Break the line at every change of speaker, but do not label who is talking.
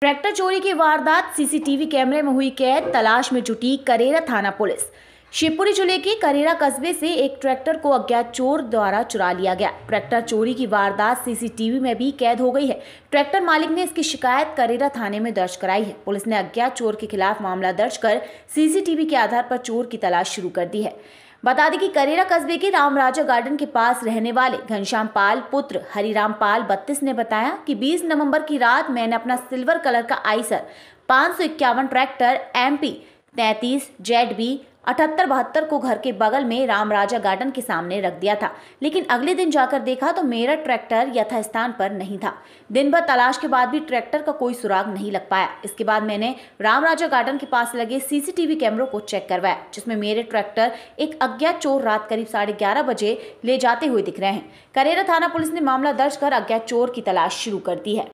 tractor चोरी की वारदात सीसीटीवी कैमरे में हुई कैद तलाश में जुटी करेरा थाना पुलिस शिवपुरी जिले के करेरा कस्बे से एक ट्रैक्टर को अज्ञात चोर द्वारा चुरा लिया गया ट्रैक्टर चोरी की वारदात सीसीटीवी में भी कैद हो गई है ट्रैक्टर मालिक ने इसकी शिकायत करेरा थाने में दर्ज कराई है पुलिस ने अज्ञात चोर के खिलाफ मामला दर्ज कर सीसीटीवी के आधार पर चोर की तलाश शुरू कर दी है बता दें कि करेरा कस्बे के रामराजा गार्डन के पास रहने वाले घनश्याम पाल पुत्र हरिराम पाल बत्तीस ने बताया कि 20 नवंबर की रात मैंने अपना सिल्वर कलर का आइसर पाँच ट्रैक्टर एम पी तैंतीस जेड बी अठहत्तर बहत्तर को घर के बगल में राम राजा गार्डन के सामने रख दिया था लेकिन अगले दिन जाकर देखा तो मेरा ट्रैक्टर यथास्थान पर नहीं था दिन भर तलाश के बाद भी ट्रैक्टर का कोई सुराग नहीं लग पाया इसके बाद मैंने राम राजा गार्डन के पास लगे सीसीटीवी कैमरों को चेक करवाया जिसमें मेरे ट्रैक्टर एक अज्ञात चोर रात करीब साढ़े ग्यारह बजे ले जाते हुए दिख रहे हैं करेरा थाना पुलिस ने मामला दर्ज कर अज्ञात चोर की तलाश शुरू कर दी है